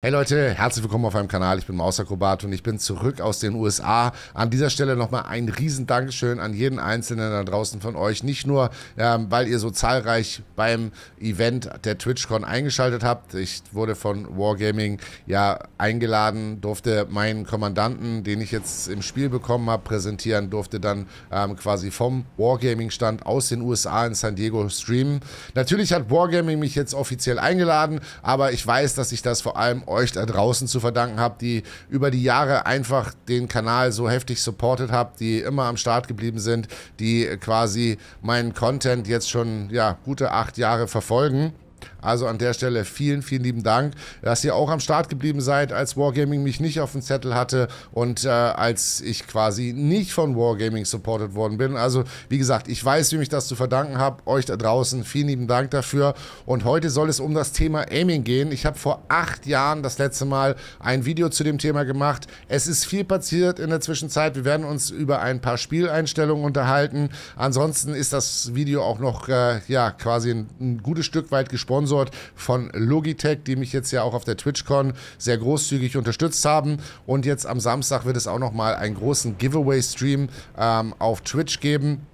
Hey Leute, herzlich willkommen auf meinem Kanal. Ich bin Mausakrobat und ich bin zurück aus den USA. An dieser Stelle nochmal ein riesen Dankeschön an jeden Einzelnen da draußen von euch. Nicht nur, ähm, weil ihr so zahlreich beim Event der TwitchCon eingeschaltet habt. Ich wurde von Wargaming ja eingeladen, durfte meinen Kommandanten, den ich jetzt im Spiel bekommen habe, präsentieren, durfte dann ähm, quasi vom Wargaming-Stand aus den USA in San Diego streamen. Natürlich hat Wargaming mich jetzt offiziell eingeladen, aber ich weiß, dass ich das vor allem euch da draußen zu verdanken habt, die über die Jahre einfach den Kanal so heftig supportet habt, die immer am Start geblieben sind, die quasi meinen Content jetzt schon ja, gute acht Jahre verfolgen. Also an der Stelle vielen, vielen lieben Dank, dass ihr auch am Start geblieben seid, als Wargaming mich nicht auf dem Zettel hatte und äh, als ich quasi nicht von Wargaming supported worden bin. Also wie gesagt, ich weiß, wie mich das zu verdanken habe. Euch da draußen vielen lieben Dank dafür. Und heute soll es um das Thema Aiming gehen. Ich habe vor acht Jahren das letzte Mal ein Video zu dem Thema gemacht. Es ist viel passiert in der Zwischenzeit. Wir werden uns über ein paar Spieleinstellungen unterhalten. Ansonsten ist das Video auch noch äh, ja quasi ein, ein gutes Stück weit gesponsert Standort von Logitech, die mich jetzt ja auch auf der TwitchCon sehr großzügig unterstützt haben. Und jetzt am Samstag wird es auch nochmal einen großen Giveaway-Stream ähm, auf Twitch geben.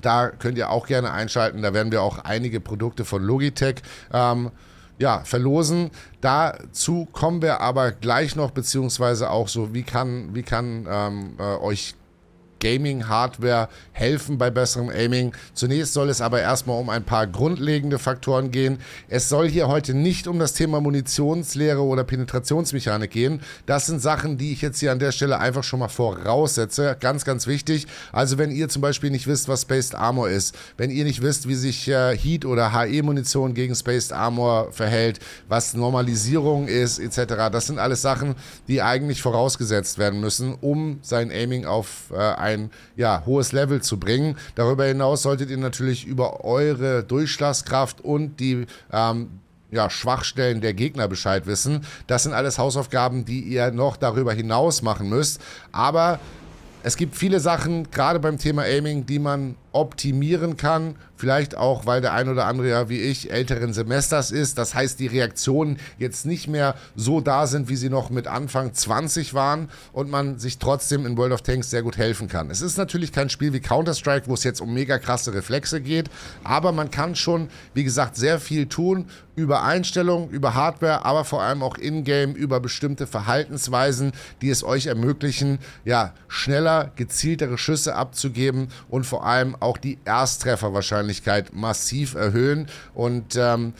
Da könnt ihr auch gerne einschalten. Da werden wir auch einige Produkte von Logitech ähm, ja, verlosen. Dazu kommen wir aber gleich noch, beziehungsweise auch so, wie kann, wie kann ähm, äh, euch Gaming-Hardware helfen bei besserem Aiming. Zunächst soll es aber erstmal um ein paar grundlegende Faktoren gehen. Es soll hier heute nicht um das Thema Munitionslehre oder Penetrationsmechanik gehen. Das sind Sachen, die ich jetzt hier an der Stelle einfach schon mal voraussetze. Ganz, ganz wichtig. Also wenn ihr zum Beispiel nicht wisst, was Spaced Armor ist, wenn ihr nicht wisst, wie sich äh, Heat oder HE-Munition gegen Spaced Armor verhält, was Normalisierung ist, etc. Das sind alles Sachen, die eigentlich vorausgesetzt werden müssen, um sein Aiming auf äh, ein ein ja, hohes Level zu bringen. Darüber hinaus solltet ihr natürlich über eure Durchschlagskraft und die ähm, ja, Schwachstellen der Gegner Bescheid wissen. Das sind alles Hausaufgaben, die ihr noch darüber hinaus machen müsst. Aber es gibt viele Sachen, gerade beim Thema Aiming, die man optimieren kann Vielleicht auch, weil der ein oder andere ja wie ich älteren Semesters ist. Das heißt, die Reaktionen jetzt nicht mehr so da sind, wie sie noch mit Anfang 20 waren und man sich trotzdem in World of Tanks sehr gut helfen kann. Es ist natürlich kein Spiel wie Counter-Strike, wo es jetzt um mega krasse Reflexe geht, aber man kann schon, wie gesagt, sehr viel tun über Einstellungen, über Hardware, aber vor allem auch in-game über bestimmte Verhaltensweisen, die es euch ermöglichen, ja, schneller, gezieltere Schüsse abzugeben und vor allem auch die Ersttreffer wahrscheinlich Wahrscheinlichkeit massiv erhöhen. Und ähm,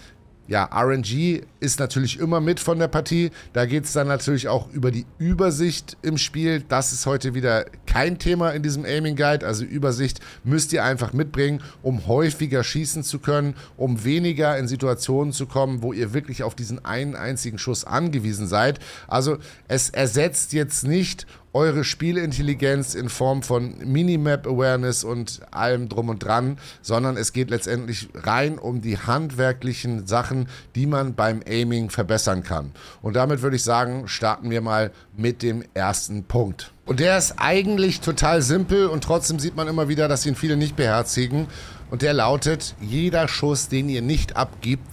ja, RNG ist natürlich immer mit von der Partie. Da geht es dann natürlich auch über die Übersicht im Spiel. Das ist heute wieder kein Thema in diesem Aiming Guide. Also Übersicht müsst ihr einfach mitbringen, um häufiger schießen zu können, um weniger in Situationen zu kommen, wo ihr wirklich auf diesen einen einzigen Schuss angewiesen seid. Also es ersetzt jetzt nicht eure Spielintelligenz in Form von Minimap-Awareness und allem drum und dran, sondern es geht letztendlich rein um die handwerklichen Sachen, die man beim Aiming verbessern kann. Und damit würde ich sagen, starten wir mal mit dem ersten Punkt. Und der ist eigentlich total simpel und trotzdem sieht man immer wieder, dass ihn viele nicht beherzigen. Und der lautet, jeder Schuss, den ihr nicht abgibt,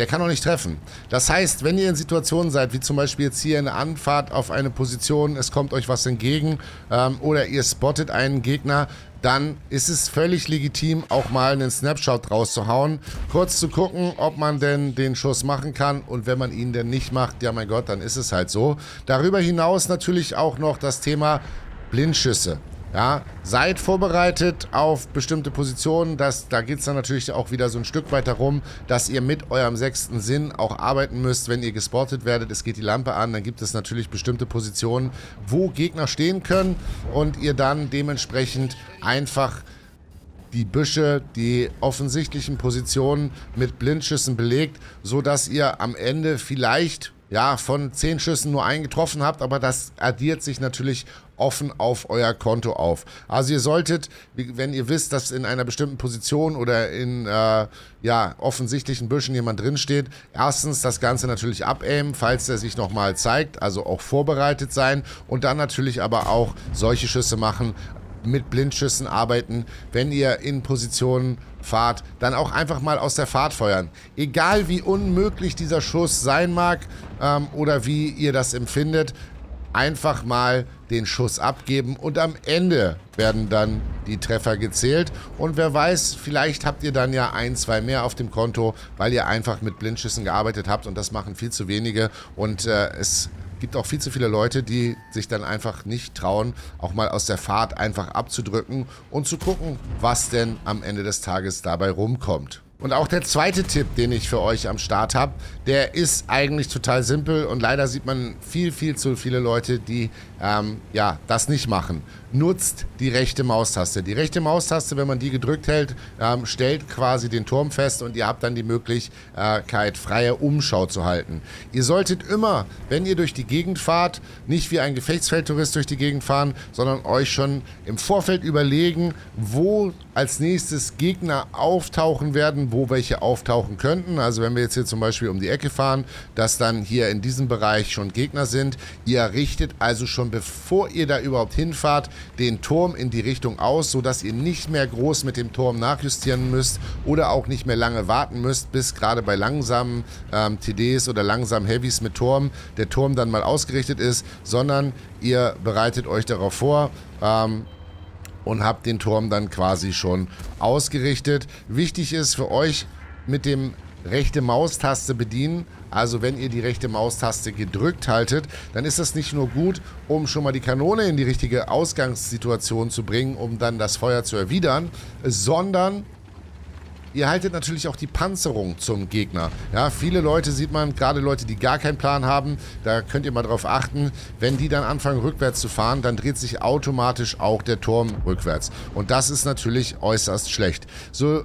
der kann auch nicht treffen. Das heißt, wenn ihr in Situationen seid, wie zum Beispiel jetzt hier eine Anfahrt auf eine Position, es kommt euch was entgegen ähm, oder ihr spottet einen Gegner, dann ist es völlig legitim, auch mal einen Snapshot rauszuhauen. Kurz zu gucken, ob man denn den Schuss machen kann. Und wenn man ihn denn nicht macht, ja mein Gott, dann ist es halt so. Darüber hinaus natürlich auch noch das Thema Blindschüsse. Ja, seid vorbereitet auf bestimmte Positionen. Das, da geht es dann natürlich auch wieder so ein Stück weit darum, dass ihr mit eurem sechsten Sinn auch arbeiten müsst, wenn ihr gespottet werdet. Es geht die Lampe an, dann gibt es natürlich bestimmte Positionen, wo Gegner stehen können und ihr dann dementsprechend einfach die Büsche, die offensichtlichen Positionen mit Blindschüssen belegt, sodass ihr am Ende vielleicht ja, von zehn Schüssen nur einen getroffen habt, aber das addiert sich natürlich offen auf euer Konto auf. Also ihr solltet, wenn ihr wisst, dass in einer bestimmten Position oder in äh, ja, offensichtlichen Büschen jemand drinsteht, erstens das Ganze natürlich abaimen, falls der sich nochmal zeigt, also auch vorbereitet sein und dann natürlich aber auch solche Schüsse machen, mit Blindschüssen arbeiten, wenn ihr in Positionen fahrt, dann auch einfach mal aus der Fahrt feuern. Egal wie unmöglich dieser Schuss sein mag ähm, oder wie ihr das empfindet, einfach mal den Schuss abgeben und am Ende werden dann die Treffer gezählt. Und wer weiß, vielleicht habt ihr dann ja ein, zwei mehr auf dem Konto, weil ihr einfach mit Blindschüssen gearbeitet habt und das machen viel zu wenige und äh, es gibt auch viel zu viele Leute, die sich dann einfach nicht trauen, auch mal aus der Fahrt einfach abzudrücken und zu gucken, was denn am Ende des Tages dabei rumkommt. Und auch der zweite Tipp, den ich für euch am Start habe, der ist eigentlich total simpel und leider sieht man viel, viel zu viele Leute, die ähm, ja, das nicht machen. Nutzt die rechte Maustaste. Die rechte Maustaste, wenn man die gedrückt hält, ähm, stellt quasi den Turm fest und ihr habt dann die Möglichkeit, freie Umschau zu halten. Ihr solltet immer, wenn ihr durch die Gegend fahrt, nicht wie ein Gefechtsfeldtourist durch die Gegend fahren, sondern euch schon im Vorfeld überlegen, wo als nächstes Gegner auftauchen werden, wo welche auftauchen könnten. Also wenn wir jetzt hier zum Beispiel um die Ecke fahren, dass dann hier in diesem Bereich schon Gegner sind. Ihr richtet also schon schon bevor ihr da überhaupt hinfahrt, den Turm in die Richtung aus, sodass ihr nicht mehr groß mit dem Turm nachjustieren müsst oder auch nicht mehr lange warten müsst, bis gerade bei langsamen ähm, TDs oder langsamen Heavies mit Turm der Turm dann mal ausgerichtet ist, sondern ihr bereitet euch darauf vor, ähm, und habt den Turm dann quasi schon ausgerichtet. Wichtig ist für euch mit dem rechte Maustaste bedienen, also wenn ihr die rechte Maustaste gedrückt haltet, dann ist das nicht nur gut, um schon mal die Kanone in die richtige Ausgangssituation zu bringen, um dann das Feuer zu erwidern, sondern Ihr haltet natürlich auch die Panzerung zum Gegner. Ja, viele Leute sieht man, gerade Leute, die gar keinen Plan haben, da könnt ihr mal drauf achten, wenn die dann anfangen rückwärts zu fahren, dann dreht sich automatisch auch der Turm rückwärts. Und das ist natürlich äußerst schlecht. So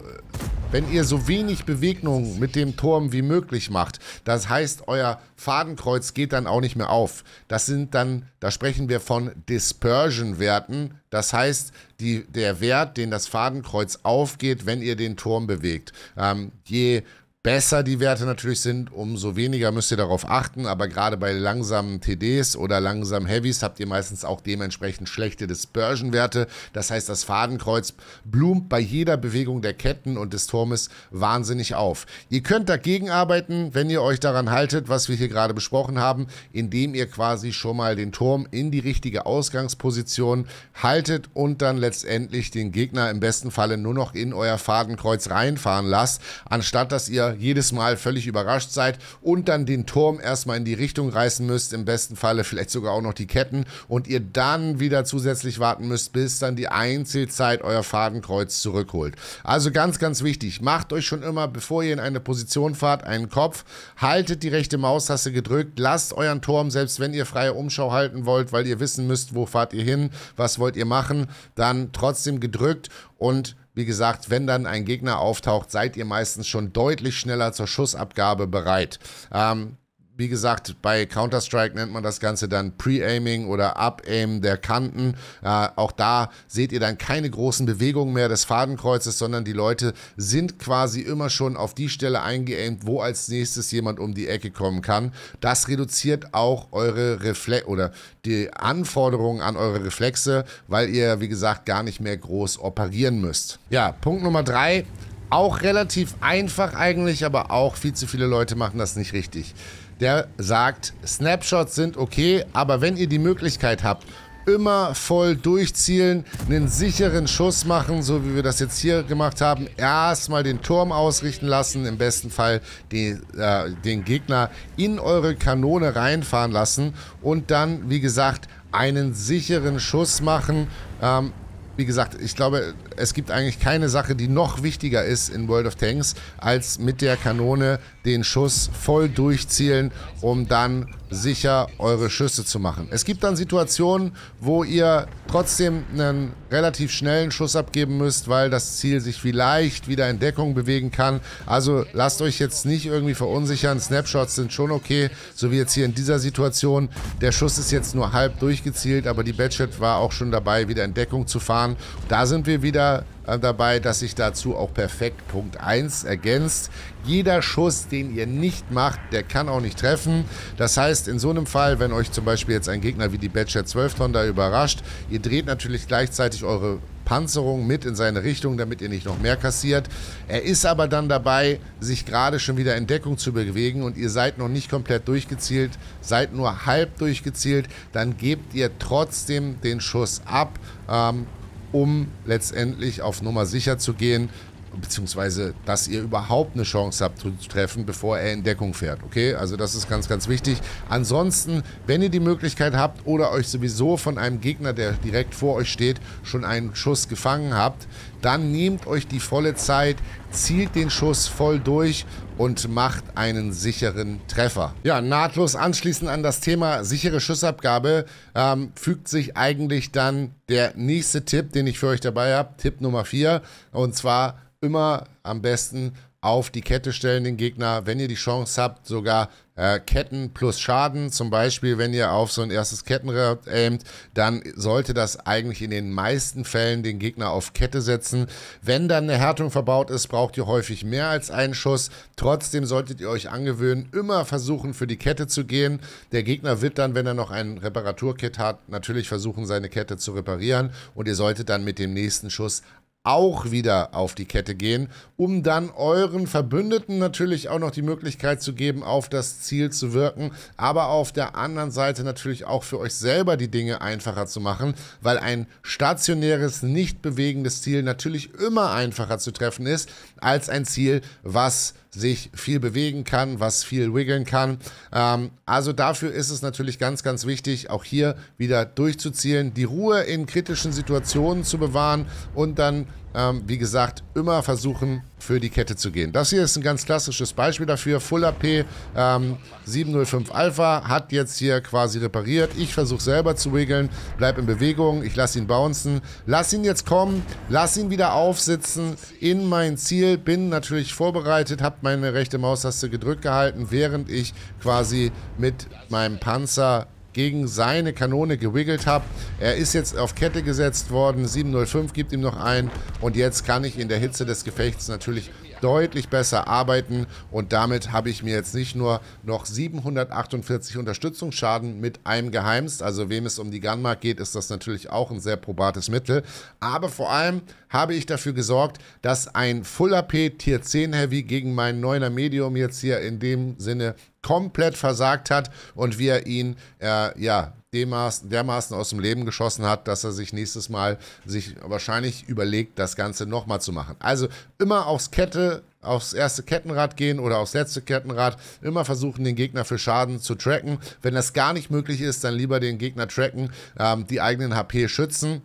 wenn ihr so wenig Bewegung mit dem Turm wie möglich macht, das heißt, euer Fadenkreuz geht dann auch nicht mehr auf. Das sind dann, da sprechen wir von Dispersion-Werten. Das heißt, die, der Wert, den das Fadenkreuz aufgeht, wenn ihr den Turm bewegt. Ähm, je besser die Werte natürlich sind, umso weniger müsst ihr darauf achten. Aber gerade bei langsamen TDs oder langsamen Heavies habt ihr meistens auch dementsprechend schlechte Dispersion-Werte. Das heißt, das Fadenkreuz blumt bei jeder Bewegung der Ketten und des Turmes wahnsinnig auf. Ihr könnt dagegen arbeiten, wenn ihr euch daran haltet, was wir hier gerade besprochen haben, indem ihr quasi schon mal den Turm in die richtige Ausgangsposition haltet und dann letztendlich den Gegner im besten Falle nur noch in euer Fadenkreuz reinfahren lasst, anstatt dass ihr jedes Mal völlig überrascht seid und dann den Turm erstmal in die Richtung reißen müsst, im besten Falle vielleicht sogar auch noch die Ketten und ihr dann wieder zusätzlich warten müsst, bis dann die Einzelzeit euer Fadenkreuz zurückholt. Also ganz, ganz wichtig, macht euch schon immer, bevor ihr in eine Position fahrt, einen Kopf, haltet die rechte Maustaste gedrückt, lasst euren Turm, selbst wenn ihr freie Umschau halten wollt, weil ihr wissen müsst, wo fahrt ihr hin, was wollt ihr machen, dann trotzdem gedrückt und wie gesagt, wenn dann ein Gegner auftaucht, seid ihr meistens schon deutlich schneller zur Schussabgabe bereit. Ähm, wie gesagt, bei Counter-Strike nennt man das Ganze dann Pre-Aiming oder Up-Aim der Kanten. Äh, auch da seht ihr dann keine großen Bewegungen mehr des Fadenkreuzes, sondern die Leute sind quasi immer schon auf die Stelle eingeaimt, wo als nächstes jemand um die Ecke kommen kann. Das reduziert auch eure Reflex oder die Anforderungen an eure Reflexe, weil ihr, wie gesagt, gar nicht mehr groß operieren müsst. Ja, Punkt Nummer drei. Auch relativ einfach eigentlich, aber auch viel zu viele Leute machen das nicht richtig der sagt, Snapshots sind okay, aber wenn ihr die Möglichkeit habt, immer voll durchzielen, einen sicheren Schuss machen, so wie wir das jetzt hier gemacht haben. Erstmal den Turm ausrichten lassen, im besten Fall die, äh, den Gegner in eure Kanone reinfahren lassen und dann, wie gesagt, einen sicheren Schuss machen. Ähm, wie gesagt, ich glaube, es gibt eigentlich keine Sache, die noch wichtiger ist in World of Tanks, als mit der Kanone den Schuss voll durchzielen, um dann sicher eure Schüsse zu machen. Es gibt dann Situationen, wo ihr trotzdem einen relativ schnellen Schuss abgeben müsst, weil das Ziel sich vielleicht wieder in Deckung bewegen kann. Also lasst euch jetzt nicht irgendwie verunsichern. Snapshots sind schon okay, so wie jetzt hier in dieser Situation. Der Schuss ist jetzt nur halb durchgezielt, aber die Badget war auch schon dabei, wieder in Deckung zu fahren. Da sind wir wieder Finger äh, dabei, dass sich dazu auch perfekt Punkt 1 ergänzt. Jeder Schuss, den ihr nicht macht, der kann auch nicht treffen. Das heißt, in so einem Fall, wenn euch zum Beispiel jetzt ein Gegner wie die Badger 12 Ton da überrascht, ihr dreht natürlich gleichzeitig eure Panzerung mit in seine Richtung, damit ihr nicht noch mehr kassiert. Er ist aber dann dabei, sich gerade schon wieder in Deckung zu bewegen und ihr seid noch nicht komplett durchgezielt, seid nur halb durchgezielt, dann gebt ihr trotzdem den Schuss ab. Ähm, um letztendlich auf Nummer sicher zu gehen, beziehungsweise, dass ihr überhaupt eine Chance habt zu treffen, bevor er in Deckung fährt, okay? Also das ist ganz, ganz wichtig. Ansonsten, wenn ihr die Möglichkeit habt oder euch sowieso von einem Gegner, der direkt vor euch steht, schon einen Schuss gefangen habt, dann nehmt euch die volle Zeit, zielt den Schuss voll durch und macht einen sicheren Treffer. Ja, nahtlos anschließend an das Thema sichere Schussabgabe ähm, fügt sich eigentlich dann der nächste Tipp, den ich für euch dabei habe, Tipp Nummer 4, und zwar immer am besten auf die Kette stellen den Gegner, wenn ihr die Chance habt, sogar äh, Ketten plus Schaden. Zum Beispiel, wenn ihr auf so ein erstes Kettenrad aimt, dann sollte das eigentlich in den meisten Fällen den Gegner auf Kette setzen. Wenn dann eine Härtung verbaut ist, braucht ihr häufig mehr als einen Schuss. Trotzdem solltet ihr euch angewöhnen, immer versuchen, für die Kette zu gehen. Der Gegner wird dann, wenn er noch ein Reparaturkit hat, natürlich versuchen, seine Kette zu reparieren. Und ihr solltet dann mit dem nächsten Schuss auch wieder auf die Kette gehen, um dann euren Verbündeten natürlich auch noch die Möglichkeit zu geben, auf das Ziel zu wirken, aber auf der anderen Seite natürlich auch für euch selber die Dinge einfacher zu machen, weil ein stationäres, nicht bewegendes Ziel natürlich immer einfacher zu treffen ist, als ein Ziel, was sich viel bewegen kann, was viel wiggeln kann. Ähm, also dafür ist es natürlich ganz, ganz wichtig, auch hier wieder durchzuzielen, die Ruhe in kritischen Situationen zu bewahren und dann ähm, wie gesagt, immer versuchen, für die Kette zu gehen. Das hier ist ein ganz klassisches Beispiel dafür. Full AP ähm, 705 Alpha hat jetzt hier quasi repariert. Ich versuche selber zu wiggeln, bleib in Bewegung, ich lasse ihn bouncen, lass ihn jetzt kommen, lass ihn wieder aufsitzen in mein Ziel, bin natürlich vorbereitet, habe meine rechte Maustaste gedrückt gehalten, während ich quasi mit meinem Panzer gegen seine Kanone gewiggelt habe. Er ist jetzt auf Kette gesetzt worden. 705 gibt ihm noch ein. Und jetzt kann ich in der Hitze des Gefechts natürlich deutlich besser arbeiten. Und damit habe ich mir jetzt nicht nur noch 748 Unterstützungsschaden mit einem Geheimst. Also wem es um die Gunmark geht, ist das natürlich auch ein sehr probates Mittel. Aber vor allem habe ich dafür gesorgt, dass ein Full AP Tier 10 Heavy gegen meinen 9er Medium jetzt hier in dem Sinne komplett versagt hat und wie er ihn äh, ja, dermaßen, dermaßen aus dem Leben geschossen hat, dass er sich nächstes Mal sich wahrscheinlich überlegt, das Ganze nochmal zu machen. Also immer aufs Kette, aufs erste Kettenrad gehen oder aufs letzte Kettenrad. Immer versuchen, den Gegner für Schaden zu tracken. Wenn das gar nicht möglich ist, dann lieber den Gegner tracken, ähm, die eigenen HP schützen,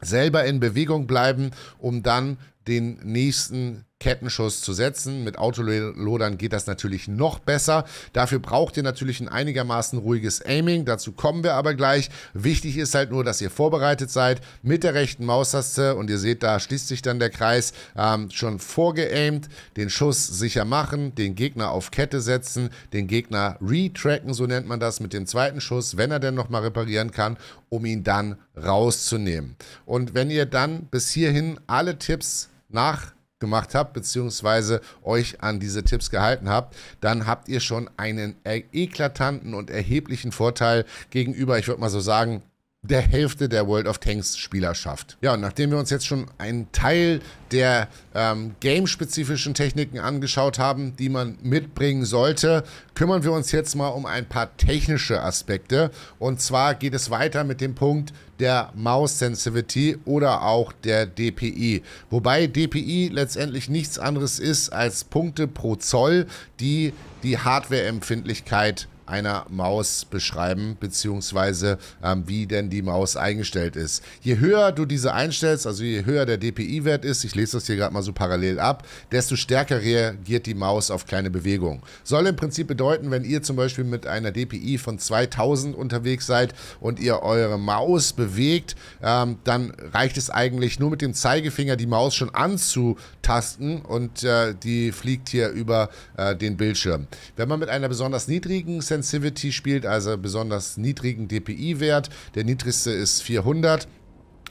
selber in Bewegung bleiben, um dann den nächsten Kettenschuss zu setzen. Mit Autolodern geht das natürlich noch besser. Dafür braucht ihr natürlich ein einigermaßen ruhiges Aiming. Dazu kommen wir aber gleich. Wichtig ist halt nur, dass ihr vorbereitet seid mit der rechten Maustaste und ihr seht, da schließt sich dann der Kreis, ähm, schon vorgeaimt, den Schuss sicher machen, den Gegner auf Kette setzen, den Gegner retracken, so nennt man das, mit dem zweiten Schuss, wenn er denn nochmal reparieren kann, um ihn dann rauszunehmen. Und wenn ihr dann bis hierhin alle Tipps nach gemacht habt, beziehungsweise euch an diese Tipps gehalten habt, dann habt ihr schon einen eklatanten und erheblichen Vorteil gegenüber, ich würde mal so sagen, der Hälfte der World of Tanks Spielerschaft. Ja, und nachdem wir uns jetzt schon einen Teil der ähm, game-spezifischen Techniken angeschaut haben, die man mitbringen sollte, kümmern wir uns jetzt mal um ein paar technische Aspekte. Und zwar geht es weiter mit dem Punkt, der Mouse Sensitivity oder auch der DPI. Wobei DPI letztendlich nichts anderes ist als Punkte pro Zoll, die die Hardwareempfindlichkeit einer Maus beschreiben, beziehungsweise ähm, wie denn die Maus eingestellt ist. Je höher du diese einstellst, also je höher der DPI-Wert ist, ich lese das hier gerade mal so parallel ab, desto stärker reagiert die Maus auf kleine Bewegungen. Soll im Prinzip bedeuten, wenn ihr zum Beispiel mit einer DPI von 2000 unterwegs seid und ihr eure Maus bewegt, ähm, dann reicht es eigentlich nur mit dem Zeigefinger die Maus schon anzutasten und äh, die fliegt hier über äh, den Bildschirm. Wenn man mit einer besonders niedrigen Set Sensitivity spielt, also besonders niedrigen DPI-Wert. Der niedrigste ist 400.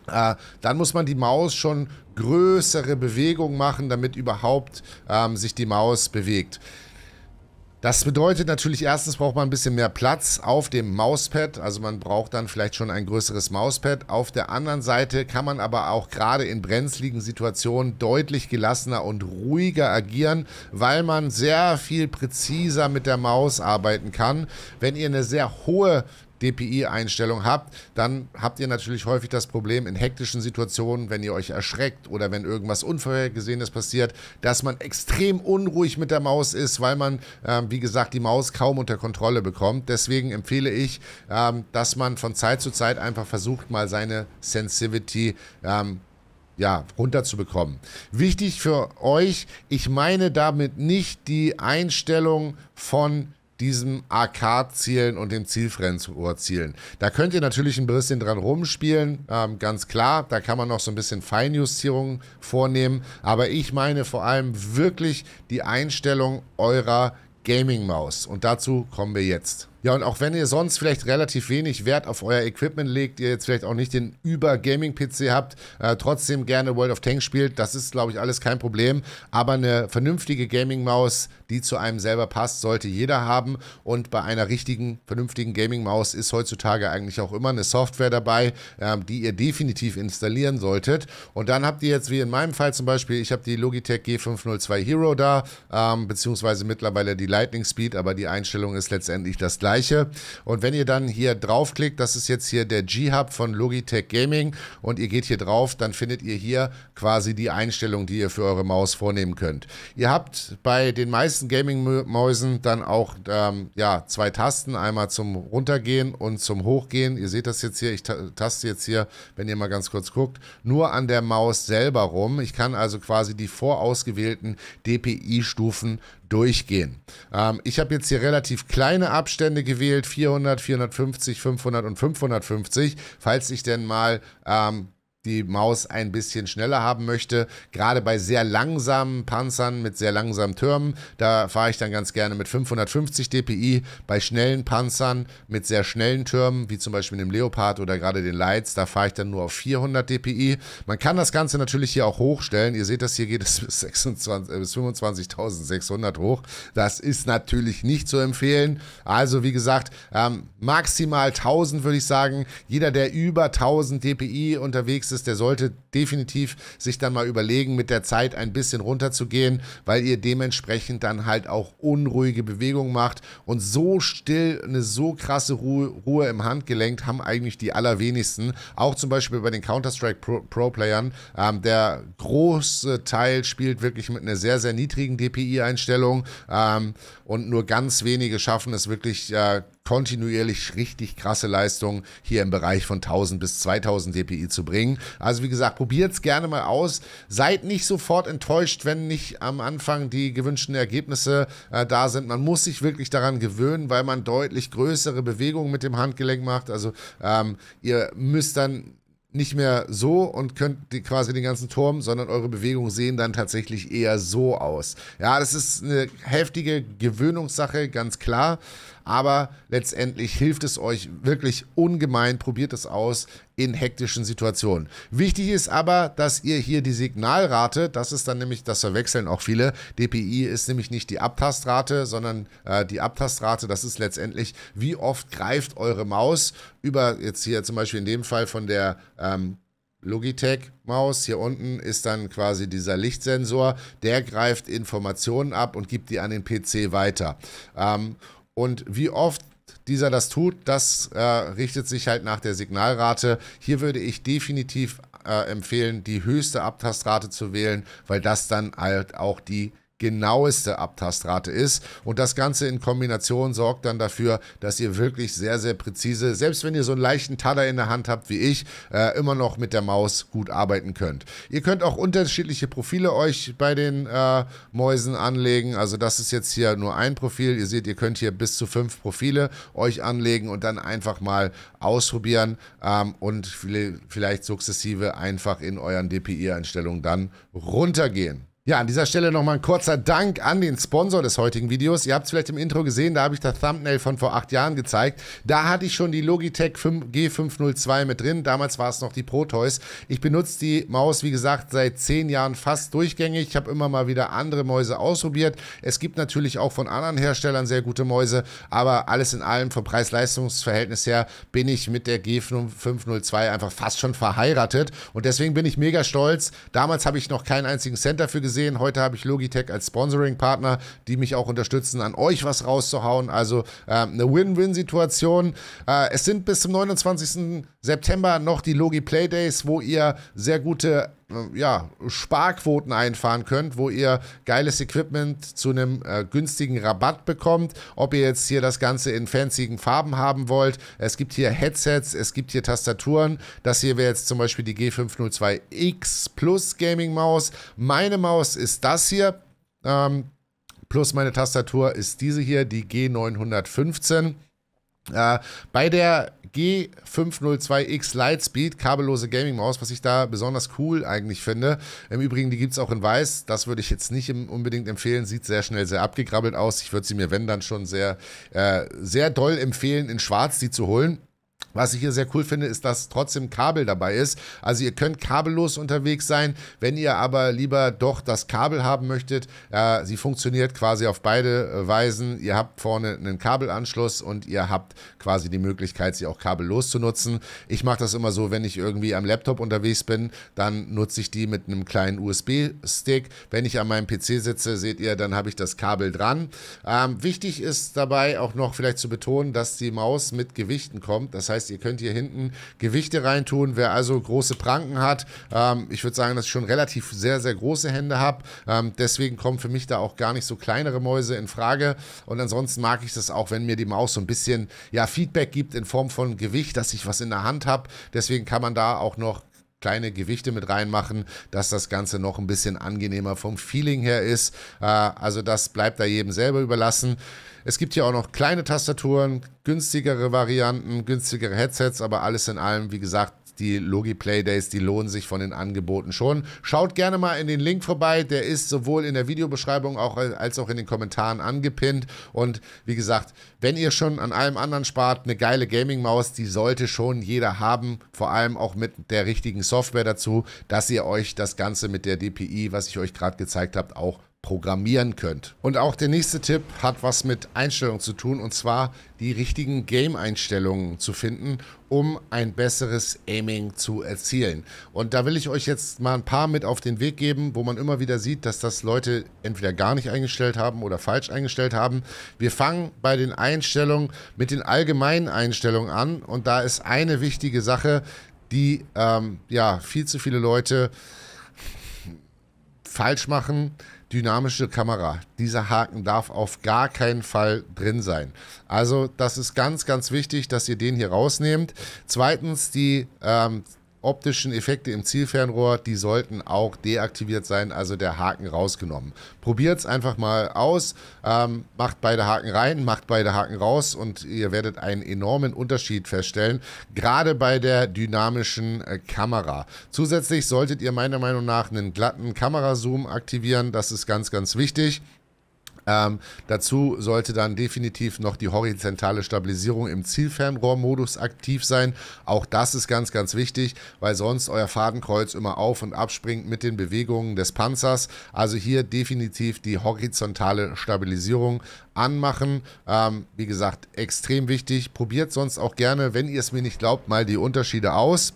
Äh, dann muss man die Maus schon größere Bewegungen machen, damit überhaupt ähm, sich die Maus bewegt. Das bedeutet natürlich, erstens braucht man ein bisschen mehr Platz auf dem Mauspad. Also man braucht dann vielleicht schon ein größeres Mauspad. Auf der anderen Seite kann man aber auch gerade in brenzligen Situationen deutlich gelassener und ruhiger agieren, weil man sehr viel präziser mit der Maus arbeiten kann. Wenn ihr eine sehr hohe DPI-Einstellung habt, dann habt ihr natürlich häufig das Problem in hektischen Situationen, wenn ihr euch erschreckt oder wenn irgendwas Unvorhergesehenes passiert, dass man extrem unruhig mit der Maus ist, weil man, ähm, wie gesagt, die Maus kaum unter Kontrolle bekommt. Deswegen empfehle ich, ähm, dass man von Zeit zu Zeit einfach versucht, mal seine Sensitivity ähm, ja, runterzubekommen. Wichtig für euch, ich meine damit nicht die Einstellung von diesem AK-Zielen und dem Zielfremdsuhr zielen. Da könnt ihr natürlich ein bisschen dran rumspielen, ähm, ganz klar. Da kann man noch so ein bisschen Feinjustierungen vornehmen. Aber ich meine vor allem wirklich die Einstellung eurer Gaming-Maus. Und dazu kommen wir jetzt. Ja, und auch wenn ihr sonst vielleicht relativ wenig Wert auf euer Equipment legt, ihr jetzt vielleicht auch nicht den Über-Gaming-PC habt, äh, trotzdem gerne World of Tanks spielt, das ist, glaube ich, alles kein Problem. Aber eine vernünftige Gaming-Maus, die zu einem selber passt, sollte jeder haben. Und bei einer richtigen, vernünftigen Gaming-Maus ist heutzutage eigentlich auch immer eine Software dabei, ähm, die ihr definitiv installieren solltet. Und dann habt ihr jetzt, wie in meinem Fall zum Beispiel, ich habe die Logitech G502 Hero da, ähm, beziehungsweise mittlerweile die Lightning Speed, aber die Einstellung ist letztendlich das gleiche gleiche. Und wenn ihr dann hier draufklickt, das ist jetzt hier der G-Hub von Logitech Gaming und ihr geht hier drauf, dann findet ihr hier quasi die Einstellung, die ihr für eure Maus vornehmen könnt. Ihr habt bei den meisten Gaming-Mäusen dann auch ähm, ja, zwei Tasten, einmal zum Runtergehen und zum Hochgehen. Ihr seht das jetzt hier, ich taste jetzt hier, wenn ihr mal ganz kurz guckt, nur an der Maus selber rum. Ich kann also quasi die vorausgewählten DPI-Stufen durchgehen. Ähm, ich habe jetzt hier relativ kleine Abstände gewählt, 400, 450, 500 und 550, falls ich denn mal ähm, die Maus ein bisschen schneller haben möchte. Gerade bei sehr langsamen Panzern mit sehr langsamen Türmen, da fahre ich dann ganz gerne mit 550 dpi. Bei schnellen Panzern mit sehr schnellen Türmen, wie zum Beispiel dem Leopard oder gerade den Lights, da fahre ich dann nur auf 400 dpi. Man kann das Ganze natürlich hier auch hochstellen. Ihr seht das, hier geht es bis, äh, bis 25.600 hoch. Das ist natürlich nicht zu empfehlen. Also wie gesagt, ähm, maximal 1000 würde ich sagen. Jeder, der über 1000 dpi unterwegs ist, ist, der sollte definitiv sich dann mal überlegen, mit der Zeit ein bisschen runterzugehen, weil ihr dementsprechend dann halt auch unruhige Bewegungen macht. Und so still, eine so krasse Ruhe, Ruhe im Handgelenk haben eigentlich die allerwenigsten. Auch zum Beispiel bei den Counter-Strike Pro-Playern. -Pro ähm, der große Teil spielt wirklich mit einer sehr, sehr niedrigen DPI-Einstellung. Ähm, und nur ganz wenige schaffen es wirklich äh, kontinuierlich richtig krasse Leistungen hier im Bereich von 1000 bis 2000 dpi zu bringen. Also wie gesagt, probiert es gerne mal aus. Seid nicht sofort enttäuscht, wenn nicht am Anfang die gewünschten Ergebnisse äh, da sind. Man muss sich wirklich daran gewöhnen, weil man deutlich größere Bewegungen mit dem Handgelenk macht. Also ähm, ihr müsst dann nicht mehr so und könnt die, quasi den ganzen Turm, sondern eure Bewegungen sehen dann tatsächlich eher so aus. Ja, das ist eine heftige Gewöhnungssache, ganz klar. Aber letztendlich hilft es euch wirklich ungemein. Probiert es aus in hektischen Situationen. Wichtig ist aber, dass ihr hier die Signalrate, das ist dann nämlich, das verwechseln auch viele, DPI ist nämlich nicht die Abtastrate, sondern äh, die Abtastrate, das ist letztendlich, wie oft greift eure Maus über, jetzt hier zum Beispiel in dem Fall von der ähm, Logitech-Maus. Hier unten ist dann quasi dieser Lichtsensor. Der greift Informationen ab und gibt die an den PC weiter. Ähm, und wie oft dieser das tut, das äh, richtet sich halt nach der Signalrate. Hier würde ich definitiv äh, empfehlen, die höchste Abtastrate zu wählen, weil das dann halt auch die genaueste Abtastrate ist. Und das Ganze in Kombination sorgt dann dafür, dass ihr wirklich sehr, sehr präzise, selbst wenn ihr so einen leichten Taller in der Hand habt wie ich, äh, immer noch mit der Maus gut arbeiten könnt. Ihr könnt auch unterschiedliche Profile euch bei den äh, Mäusen anlegen. Also das ist jetzt hier nur ein Profil. Ihr seht, ihr könnt hier bis zu fünf Profile euch anlegen und dann einfach mal ausprobieren ähm, und vielleicht sukzessive einfach in euren DPI-Einstellungen dann runtergehen. Ja, an dieser Stelle nochmal ein kurzer Dank an den Sponsor des heutigen Videos. Ihr habt es vielleicht im Intro gesehen, da habe ich das Thumbnail von vor acht Jahren gezeigt. Da hatte ich schon die Logitech G502 mit drin. Damals war es noch die ProToys. Ich benutze die Maus, wie gesagt, seit zehn Jahren fast durchgängig. Ich habe immer mal wieder andere Mäuse ausprobiert. Es gibt natürlich auch von anderen Herstellern sehr gute Mäuse, aber alles in allem vom Preis-Leistungs-Verhältnis her bin ich mit der G502 einfach fast schon verheiratet. Und deswegen bin ich mega stolz. Damals habe ich noch keinen einzigen Cent dafür gesehen gesehen. Heute habe ich Logitech als Sponsoring-Partner, die mich auch unterstützen, an euch was rauszuhauen. Also äh, eine Win-Win-Situation. Äh, es sind bis zum 29. September noch die Logi Playdays, wo ihr sehr gute äh, ja, Sparquoten einfahren könnt, wo ihr geiles Equipment zu einem äh, günstigen Rabatt bekommt. Ob ihr jetzt hier das Ganze in fancyen Farben haben wollt. Es gibt hier Headsets, es gibt hier Tastaturen. Das hier wäre jetzt zum Beispiel die G502X Plus Gaming Maus. Meine Maus ist das hier. Ähm, plus meine Tastatur ist diese hier, die G915. Äh, bei der G502X Lightspeed, kabellose Gaming-Maus, was ich da besonders cool eigentlich finde. Im Übrigen, die gibt es auch in weiß. Das würde ich jetzt nicht unbedingt empfehlen. Sieht sehr schnell sehr abgegrabbelt aus. Ich würde sie mir, wenn dann, schon sehr, äh, sehr doll empfehlen, in schwarz die zu holen. Was ich hier sehr cool finde, ist, dass trotzdem Kabel dabei ist. Also ihr könnt kabellos unterwegs sein. Wenn ihr aber lieber doch das Kabel haben möchtet, äh, sie funktioniert quasi auf beide äh, Weisen. Ihr habt vorne einen Kabelanschluss und ihr habt quasi die Möglichkeit, sie auch kabellos zu nutzen. Ich mache das immer so, wenn ich irgendwie am Laptop unterwegs bin, dann nutze ich die mit einem kleinen USB-Stick. Wenn ich an meinem PC sitze, seht ihr, dann habe ich das Kabel dran. Ähm, wichtig ist dabei auch noch vielleicht zu betonen, dass die Maus mit Gewichten kommt. Das heißt, heißt, ihr könnt hier hinten Gewichte reintun. Wer also große Pranken hat, ähm, ich würde sagen, dass ich schon relativ sehr, sehr große Hände habe. Ähm, deswegen kommen für mich da auch gar nicht so kleinere Mäuse in Frage. Und ansonsten mag ich das auch, wenn mir die Maus so ein bisschen ja, Feedback gibt in Form von Gewicht, dass ich was in der Hand habe. Deswegen kann man da auch noch kleine Gewichte mit reinmachen, dass das Ganze noch ein bisschen angenehmer vom Feeling her ist. Äh, also das bleibt da jedem selber überlassen. Es gibt hier auch noch kleine Tastaturen, günstigere Varianten, günstigere Headsets, aber alles in allem, wie gesagt, die Logi Playdays, die lohnen sich von den Angeboten schon. Schaut gerne mal in den Link vorbei, der ist sowohl in der Videobeschreibung auch, äh, als auch in den Kommentaren angepinnt. Und wie gesagt, wenn ihr schon an allem anderen spart, eine geile Gaming-Maus, die sollte schon jeder haben, vor allem auch mit der richtigen Software dazu, dass ihr euch das Ganze mit der DPI, was ich euch gerade gezeigt habe, auch programmieren könnt. Und auch der nächste Tipp hat was mit Einstellungen zu tun und zwar die richtigen Game-Einstellungen zu finden, um ein besseres Aiming zu erzielen. Und da will ich euch jetzt mal ein paar mit auf den Weg geben, wo man immer wieder sieht, dass das Leute entweder gar nicht eingestellt haben oder falsch eingestellt haben. Wir fangen bei den Einstellungen mit den allgemeinen Einstellungen an und da ist eine wichtige Sache, die ähm, ja viel zu viele Leute falsch machen dynamische Kamera. Dieser Haken darf auf gar keinen Fall drin sein. Also das ist ganz, ganz wichtig, dass ihr den hier rausnehmt. Zweitens die ähm, optischen Effekte im Zielfernrohr, die sollten auch deaktiviert sein, also der Haken rausgenommen. Probiert es einfach mal aus, ähm, macht beide Haken rein, macht beide Haken raus und ihr werdet einen enormen Unterschied feststellen, gerade bei der dynamischen äh, Kamera. Zusätzlich solltet ihr meiner Meinung nach einen glatten Kamerazoom aktivieren, das ist ganz, ganz wichtig. Ähm, dazu sollte dann definitiv noch die horizontale Stabilisierung im Zielfernrohrmodus aktiv sein. Auch das ist ganz, ganz wichtig, weil sonst euer Fadenkreuz immer auf und abspringt mit den Bewegungen des Panzers. Also hier definitiv die horizontale Stabilisierung anmachen. Ähm, wie gesagt, extrem wichtig. Probiert sonst auch gerne, wenn ihr es mir nicht glaubt, mal die Unterschiede aus.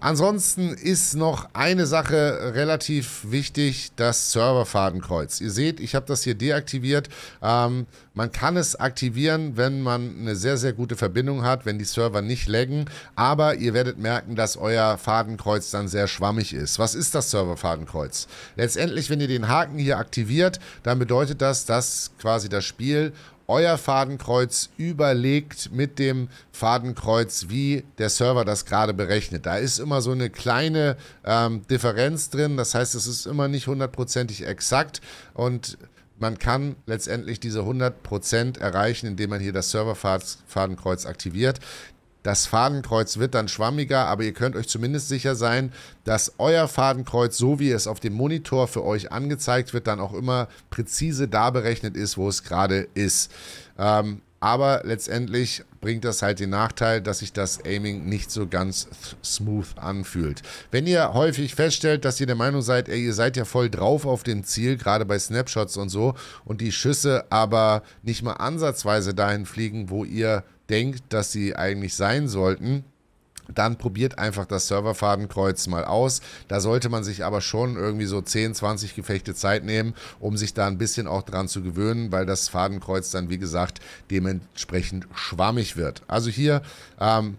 Ansonsten ist noch eine Sache relativ wichtig, das Serverfadenkreuz. Ihr seht, ich habe das hier deaktiviert. Ähm, man kann es aktivieren, wenn man eine sehr, sehr gute Verbindung hat, wenn die Server nicht laggen. Aber ihr werdet merken, dass euer Fadenkreuz dann sehr schwammig ist. Was ist das Serverfadenkreuz? Letztendlich, wenn ihr den Haken hier aktiviert, dann bedeutet das, dass quasi das Spiel euer Fadenkreuz überlegt mit dem Fadenkreuz, wie der Server das gerade berechnet. Da ist immer so eine kleine ähm, Differenz drin. Das heißt, es ist immer nicht hundertprozentig exakt und man kann letztendlich diese 100% erreichen, indem man hier das Serverfadenkreuz aktiviert. Das Fadenkreuz wird dann schwammiger, aber ihr könnt euch zumindest sicher sein, dass euer Fadenkreuz, so wie es auf dem Monitor für euch angezeigt wird, dann auch immer präzise da berechnet ist, wo es gerade ist. Ähm, aber letztendlich bringt das halt den Nachteil, dass sich das Aiming nicht so ganz smooth anfühlt. Wenn ihr häufig feststellt, dass ihr der Meinung seid, ey, ihr seid ja voll drauf auf dem Ziel, gerade bei Snapshots und so, und die Schüsse aber nicht mal ansatzweise dahin fliegen, wo ihr denkt, dass sie eigentlich sein sollten, dann probiert einfach das Serverfadenkreuz mal aus. Da sollte man sich aber schon irgendwie so 10, 20 Gefechte Zeit nehmen, um sich da ein bisschen auch dran zu gewöhnen, weil das Fadenkreuz dann, wie gesagt, dementsprechend schwammig wird. Also hier ähm,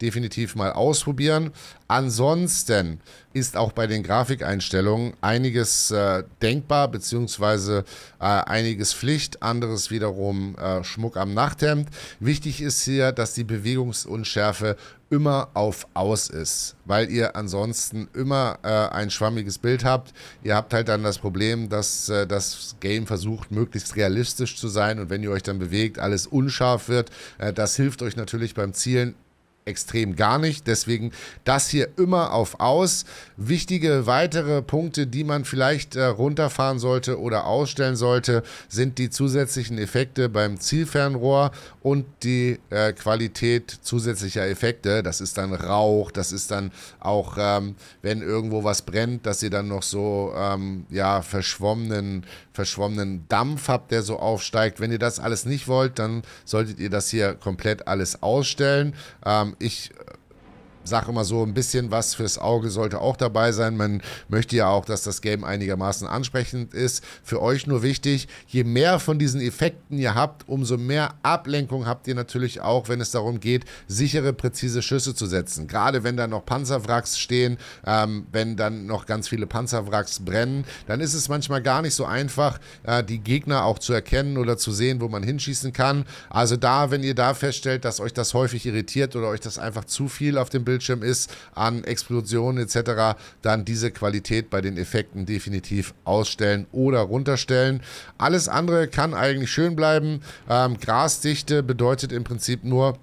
definitiv mal ausprobieren. Ansonsten ist auch bei den Grafikeinstellungen einiges äh, denkbar, beziehungsweise äh, einiges Pflicht, anderes wiederum äh, Schmuck am Nachthemd. Wichtig ist hier, dass die Bewegungsunschärfe immer auf aus ist, weil ihr ansonsten immer äh, ein schwammiges Bild habt. Ihr habt halt dann das Problem, dass äh, das Game versucht, möglichst realistisch zu sein und wenn ihr euch dann bewegt, alles unscharf wird. Äh, das hilft euch natürlich beim Zielen extrem gar nicht. Deswegen das hier immer auf aus. Wichtige weitere Punkte, die man vielleicht äh, runterfahren sollte oder ausstellen sollte, sind die zusätzlichen Effekte beim Zielfernrohr und die äh, Qualität zusätzlicher Effekte. Das ist dann Rauch, das ist dann auch, ähm, wenn irgendwo was brennt, dass ihr dann noch so ähm, ja, verschwommenen, verschwommenen Dampf habt, der so aufsteigt. Wenn ihr das alles nicht wollt, dann solltet ihr das hier komplett alles ausstellen. Ähm, ich äh, sage immer so, ein bisschen was fürs Auge sollte auch dabei sein. Man möchte ja auch, dass das Game einigermaßen ansprechend ist. Für euch nur wichtig, je mehr von diesen Effekten ihr habt, umso mehr Ablenkung habt ihr natürlich auch, wenn es darum geht, sichere, präzise Schüsse zu setzen. Gerade wenn da noch Panzerwracks stehen, ähm, wenn dann noch ganz viele Panzerwracks brennen, dann ist es manchmal gar nicht so einfach, äh, die Gegner auch zu erkennen oder zu sehen, wo man hinschießen kann. Also da, wenn ihr da feststellt, dass euch das häufig irritiert oder euch das einfach zu viel auf dem Bild Bildschirm ist, an Explosionen etc., dann diese Qualität bei den Effekten definitiv ausstellen oder runterstellen. Alles andere kann eigentlich schön bleiben. Ähm, Grasdichte bedeutet im Prinzip nur,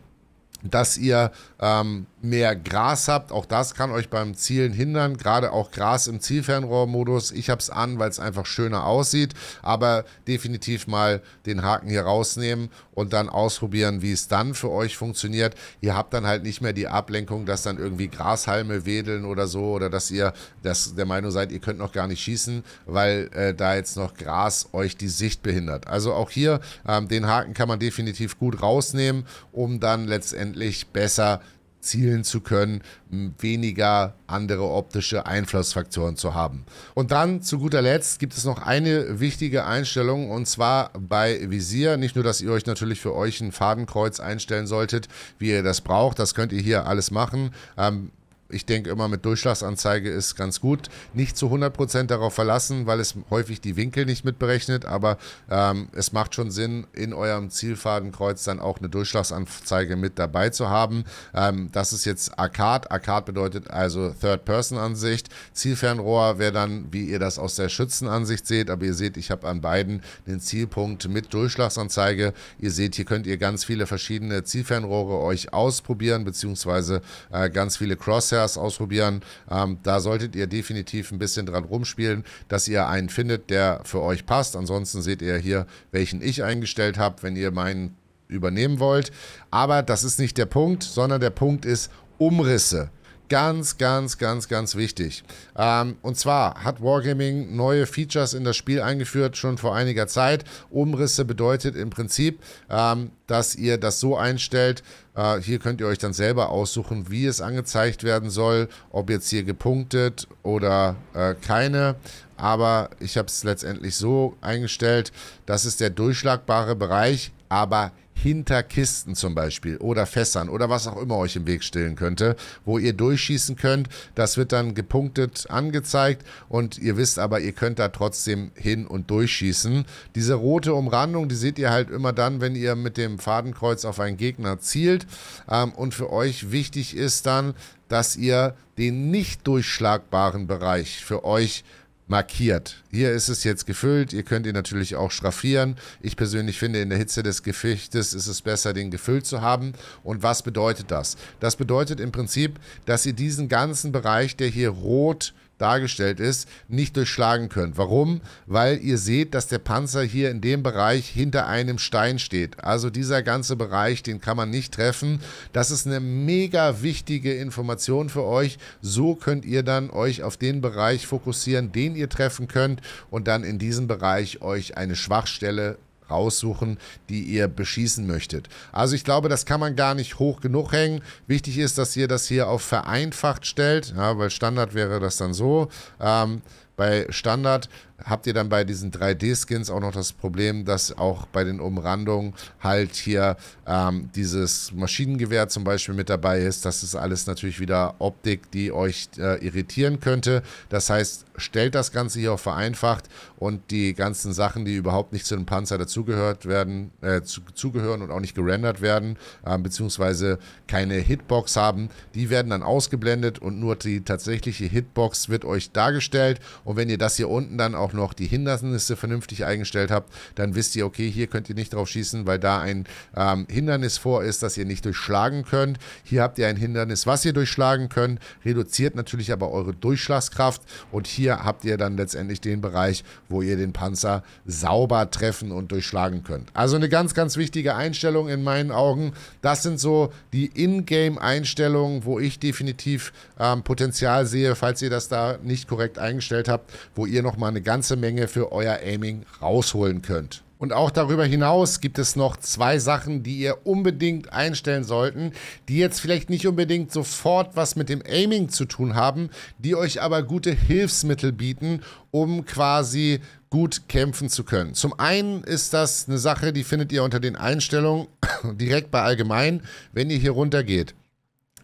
dass ihr ähm, mehr Gras habt. Auch das kann euch beim Zielen hindern. Gerade auch Gras im Zielfernrohrmodus. Ich habe es an, weil es einfach schöner aussieht. Aber definitiv mal den Haken hier rausnehmen und dann ausprobieren, wie es dann für euch funktioniert. Ihr habt dann halt nicht mehr die Ablenkung, dass dann irgendwie Grashalme wedeln oder so oder dass ihr dass der Meinung seid, ihr könnt noch gar nicht schießen, weil äh, da jetzt noch Gras euch die Sicht behindert. Also auch hier ähm, den Haken kann man definitiv gut rausnehmen, um dann letztendlich besser zu zielen zu können, weniger andere optische Einflussfaktoren zu haben. Und dann zu guter Letzt gibt es noch eine wichtige Einstellung und zwar bei Visier. Nicht nur, dass ihr euch natürlich für euch ein Fadenkreuz einstellen solltet, wie ihr das braucht, das könnt ihr hier alles machen. Ähm, ich denke immer, mit Durchschlagsanzeige ist ganz gut. Nicht zu 100% darauf verlassen, weil es häufig die Winkel nicht mitberechnet, aber ähm, es macht schon Sinn, in eurem Zielfadenkreuz dann auch eine Durchschlagsanzeige mit dabei zu haben. Ähm, das ist jetzt Arcade. Arcade bedeutet also Third-Person-Ansicht. Zielfernrohr wäre dann, wie ihr das aus der Schützenansicht seht, aber ihr seht, ich habe an beiden den Zielpunkt mit Durchschlagsanzeige. Ihr seht, hier könnt ihr ganz viele verschiedene Zielfernrohre euch ausprobieren, beziehungsweise äh, ganz viele Crosshair Features ausprobieren. Ähm, da solltet ihr definitiv ein bisschen dran rumspielen, dass ihr einen findet, der für euch passt. Ansonsten seht ihr hier, welchen ich eingestellt habe, wenn ihr meinen übernehmen wollt. Aber das ist nicht der Punkt, sondern der Punkt ist Umrisse. Ganz, ganz, ganz, ganz wichtig. Ähm, und zwar hat Wargaming neue Features in das Spiel eingeführt, schon vor einiger Zeit. Umrisse bedeutet im Prinzip, ähm, dass ihr das so einstellt. Äh, hier könnt ihr euch dann selber aussuchen, wie es angezeigt werden soll, ob jetzt hier gepunktet oder äh, keine. Aber ich habe es letztendlich so eingestellt, das ist der durchschlagbare Bereich, aber hinter Kisten zum Beispiel oder Fässern oder was auch immer euch im Weg stellen könnte, wo ihr durchschießen könnt. Das wird dann gepunktet angezeigt und ihr wisst aber, ihr könnt da trotzdem hin und durchschießen. Diese rote Umrandung, die seht ihr halt immer dann, wenn ihr mit dem Fadenkreuz auf einen Gegner zielt. Ähm, und für euch wichtig ist dann, dass ihr den nicht durchschlagbaren Bereich für euch markiert. Hier ist es jetzt gefüllt. Ihr könnt ihn natürlich auch straffieren. Ich persönlich finde, in der Hitze des Gefechtes ist es besser, den gefüllt zu haben. Und was bedeutet das? Das bedeutet im Prinzip, dass ihr diesen ganzen Bereich, der hier rot ist, dargestellt ist, nicht durchschlagen könnt. Warum? Weil ihr seht, dass der Panzer hier in dem Bereich hinter einem Stein steht. Also dieser ganze Bereich, den kann man nicht treffen. Das ist eine mega wichtige Information für euch. So könnt ihr dann euch auf den Bereich fokussieren, den ihr treffen könnt und dann in diesem Bereich euch eine Schwachstelle raussuchen, die ihr beschießen möchtet. Also ich glaube, das kann man gar nicht hoch genug hängen. Wichtig ist, dass ihr das hier auf vereinfacht stellt, ja, weil Standard wäre das dann so. Ähm, bei Standard habt ihr dann bei diesen 3D-Skins auch noch das Problem, dass auch bei den Umrandungen halt hier ähm, dieses Maschinengewehr zum Beispiel mit dabei ist. Das ist alles natürlich wieder Optik, die euch äh, irritieren könnte. Das heißt, stellt das Ganze hier auf vereinfacht und die ganzen Sachen, die überhaupt nicht zu dem Panzer dazugehört werden, äh, zu, zugehören und auch nicht gerendert werden, äh, beziehungsweise keine Hitbox haben, die werden dann ausgeblendet und nur die tatsächliche Hitbox wird euch dargestellt. Und wenn ihr das hier unten dann auch auch noch die Hindernisse vernünftig eingestellt habt, dann wisst ihr, okay, hier könnt ihr nicht drauf schießen, weil da ein ähm, Hindernis vor ist, das ihr nicht durchschlagen könnt. Hier habt ihr ein Hindernis, was ihr durchschlagen könnt, reduziert natürlich aber eure Durchschlagskraft und hier habt ihr dann letztendlich den Bereich, wo ihr den Panzer sauber treffen und durchschlagen könnt. Also eine ganz, ganz wichtige Einstellung in meinen Augen. Das sind so die ingame einstellungen wo ich definitiv ähm, Potenzial sehe, falls ihr das da nicht korrekt eingestellt habt, wo ihr nochmal eine ganz ganze Menge für euer Aiming rausholen könnt. Und auch darüber hinaus gibt es noch zwei Sachen, die ihr unbedingt einstellen sollten, die jetzt vielleicht nicht unbedingt sofort was mit dem Aiming zu tun haben, die euch aber gute Hilfsmittel bieten, um quasi gut kämpfen zu können. Zum einen ist das eine Sache, die findet ihr unter den Einstellungen direkt bei Allgemein, wenn ihr hier runter geht.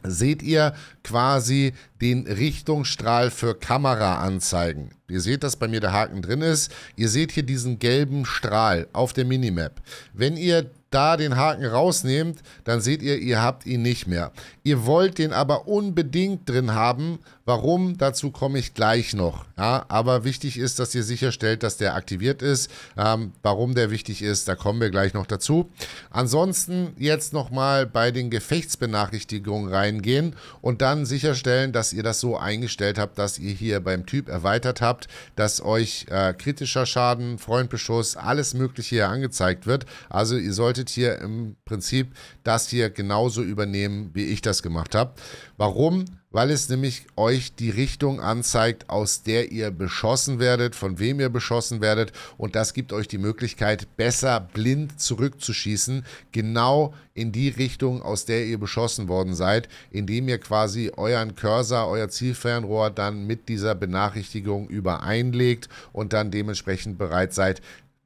seht ihr quasi den Richtungsstrahl für Kamera anzeigen. Ihr seht, dass bei mir der Haken drin ist. Ihr seht hier diesen gelben Strahl auf der Minimap. Wenn ihr da den Haken rausnehmt, dann seht ihr, ihr habt ihn nicht mehr. Ihr wollt den aber unbedingt drin haben. Warum? Dazu komme ich gleich noch. Ja, aber wichtig ist, dass ihr sicherstellt, dass der aktiviert ist. Ähm, warum der wichtig ist, da kommen wir gleich noch dazu. Ansonsten jetzt nochmal bei den Gefechtsbenachrichtigungen reingehen und dann sicherstellen, dass ihr das so eingestellt habt, dass ihr hier beim Typ erweitert habt, dass euch äh, kritischer Schaden, Freundbeschuss, alles mögliche hier angezeigt wird. Also ihr solltet hier im Prinzip das hier genauso übernehmen, wie ich das gemacht habe. Warum? weil es nämlich euch die Richtung anzeigt, aus der ihr beschossen werdet, von wem ihr beschossen werdet. Und das gibt euch die Möglichkeit, besser blind zurückzuschießen, genau in die Richtung, aus der ihr beschossen worden seid, indem ihr quasi euren Cursor, euer Zielfernrohr dann mit dieser Benachrichtigung übereinlegt und dann dementsprechend bereit seid,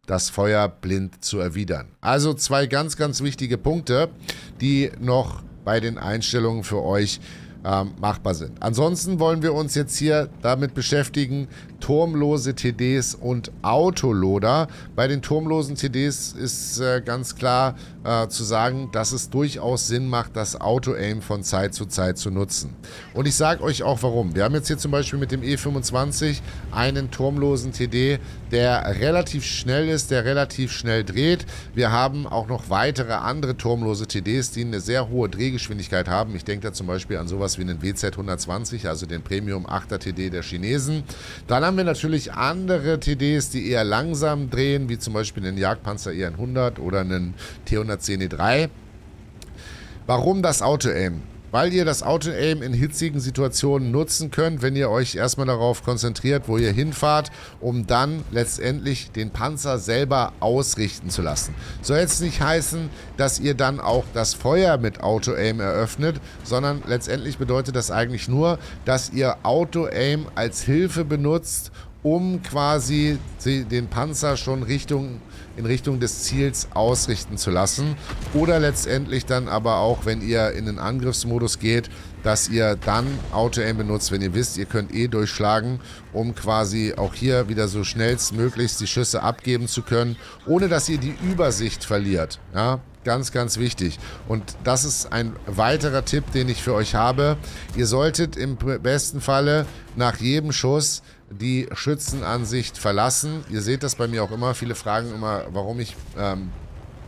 das Feuer blind zu erwidern. Also zwei ganz, ganz wichtige Punkte, die noch bei den Einstellungen für euch sind ähm, machbar sind. Ansonsten wollen wir uns jetzt hier damit beschäftigen, turmlose TDs und Autoloader. Bei den turmlosen TDs ist äh, ganz klar äh, zu sagen, dass es durchaus Sinn macht, das Auto-Aim von Zeit zu Zeit zu nutzen. Und ich sage euch auch warum. Wir haben jetzt hier zum Beispiel mit dem E25 einen turmlosen TD, der relativ schnell ist, der relativ schnell dreht. Wir haben auch noch weitere andere turmlose TDs, die eine sehr hohe Drehgeschwindigkeit haben. Ich denke da zum Beispiel an sowas wie einen WZ120, also den Premium 8er TD der Chinesen. Dann haben wir natürlich andere TDs, die eher langsam drehen, wie zum Beispiel den Jagdpanzer e 100 oder einen T110E3. E Warum das Auto-Aim? weil ihr das Auto-Aim in hitzigen Situationen nutzen könnt, wenn ihr euch erstmal darauf konzentriert, wo ihr hinfahrt, um dann letztendlich den Panzer selber ausrichten zu lassen. Soll jetzt nicht heißen, dass ihr dann auch das Feuer mit Auto-Aim eröffnet, sondern letztendlich bedeutet das eigentlich nur, dass ihr Auto-Aim als Hilfe benutzt, um quasi den Panzer schon Richtung in Richtung des Ziels ausrichten zu lassen. Oder letztendlich dann aber auch, wenn ihr in den Angriffsmodus geht, dass ihr dann Auto-Aim benutzt, wenn ihr wisst, ihr könnt eh durchschlagen, um quasi auch hier wieder so schnellstmöglichst die Schüsse abgeben zu können, ohne dass ihr die Übersicht verliert. Ja, ganz, ganz wichtig. Und das ist ein weiterer Tipp, den ich für euch habe. Ihr solltet im besten Falle nach jedem Schuss die Schützenansicht verlassen. Ihr seht das bei mir auch immer. Viele fragen immer, warum ich ähm,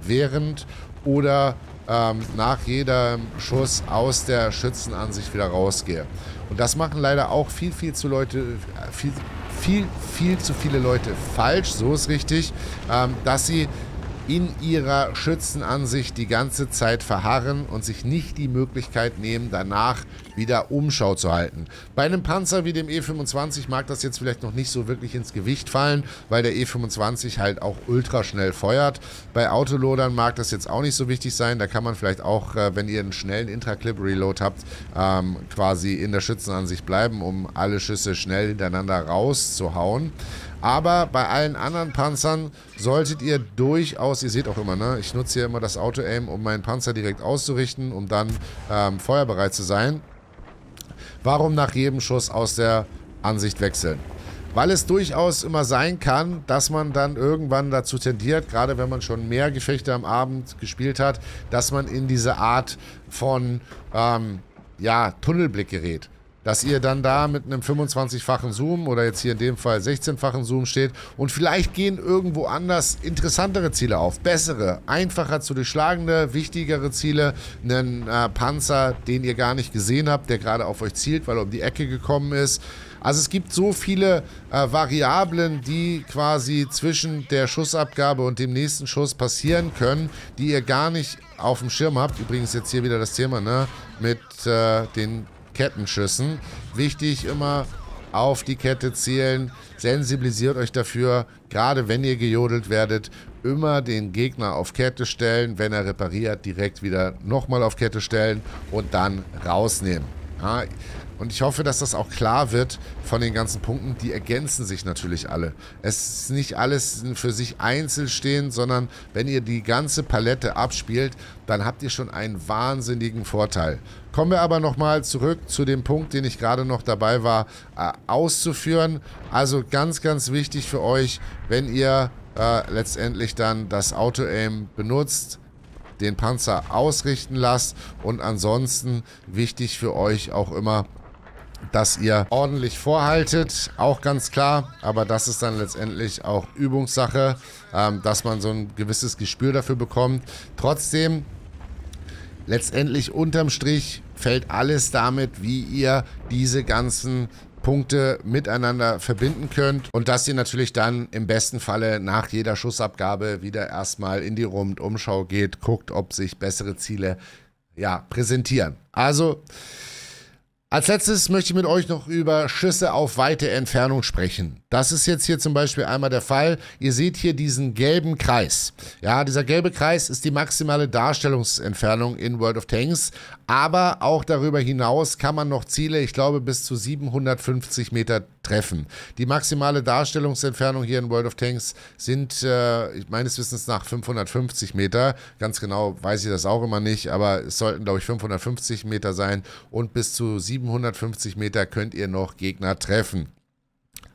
während oder ähm, nach jedem Schuss aus der Schützenansicht wieder rausgehe. Und das machen leider auch viel, viel zu Leute, äh, viel, viel, viel zu viele Leute falsch. So ist richtig, ähm, dass sie in ihrer Schützenansicht die ganze Zeit verharren und sich nicht die Möglichkeit nehmen, danach wieder Umschau zu halten. Bei einem Panzer wie dem E25 mag das jetzt vielleicht noch nicht so wirklich ins Gewicht fallen, weil der E25 halt auch ultra schnell feuert. Bei Autolodern mag das jetzt auch nicht so wichtig sein. Da kann man vielleicht auch, äh, wenn ihr einen schnellen Intra-Clip-Reload habt, ähm, quasi in der Schützenansicht bleiben, um alle Schüsse schnell hintereinander rauszuhauen. Aber bei allen anderen Panzern solltet ihr durchaus, ihr seht auch immer, ne? ich nutze hier immer das Auto-Aim, um meinen Panzer direkt auszurichten, um dann ähm, feuerbereit zu sein. Warum nach jedem Schuss aus der Ansicht wechseln? Weil es durchaus immer sein kann, dass man dann irgendwann dazu tendiert, gerade wenn man schon mehr Gefechte am Abend gespielt hat, dass man in diese Art von ähm, ja, Tunnelblick gerät dass ihr dann da mit einem 25-fachen Zoom oder jetzt hier in dem Fall 16-fachen Zoom steht und vielleicht gehen irgendwo anders interessantere Ziele auf, bessere, einfacher zu durchschlagende, wichtigere Ziele, einen äh, Panzer, den ihr gar nicht gesehen habt, der gerade auf euch zielt, weil er um die Ecke gekommen ist. Also es gibt so viele äh, Variablen, die quasi zwischen der Schussabgabe und dem nächsten Schuss passieren können, die ihr gar nicht auf dem Schirm habt. Übrigens jetzt hier wieder das Thema ne? mit äh, den Kettenschüssen. Wichtig immer auf die Kette zielen. Sensibilisiert euch dafür, gerade wenn ihr gejodelt werdet, immer den Gegner auf Kette stellen. Wenn er repariert, direkt wieder nochmal auf Kette stellen und dann rausnehmen. Ja, und ich hoffe, dass das auch klar wird von den ganzen Punkten. Die ergänzen sich natürlich alle. Es ist nicht alles für sich einzeln stehen, sondern wenn ihr die ganze Palette abspielt, dann habt ihr schon einen wahnsinnigen Vorteil. Kommen wir aber nochmal zurück zu dem Punkt, den ich gerade noch dabei war, äh, auszuführen. Also ganz, ganz wichtig für euch, wenn ihr äh, letztendlich dann das Auto-Aim benutzt, den Panzer ausrichten lasst und ansonsten wichtig für euch auch immer dass ihr ordentlich vorhaltet, auch ganz klar. Aber das ist dann letztendlich auch Übungssache, ähm, dass man so ein gewisses Gespür dafür bekommt. Trotzdem, letztendlich unterm Strich fällt alles damit, wie ihr diese ganzen Punkte miteinander verbinden könnt und dass ihr natürlich dann im besten Falle nach jeder Schussabgabe wieder erstmal in die Rundumschau geht, guckt, ob sich bessere Ziele ja, präsentieren. Also als letztes möchte ich mit euch noch über Schüsse auf weite Entfernung sprechen. Das ist jetzt hier zum Beispiel einmal der Fall. Ihr seht hier diesen gelben Kreis. Ja, dieser gelbe Kreis ist die maximale Darstellungsentfernung in World of Tanks. Aber auch darüber hinaus kann man noch Ziele, ich glaube, bis zu 750 Meter treffen. Die maximale Darstellungsentfernung hier in World of Tanks sind äh, meines Wissens nach 550 Meter. Ganz genau weiß ich das auch immer nicht, aber es sollten, glaube ich, 550 Meter sein und bis zu 750 Meter könnt ihr noch Gegner treffen.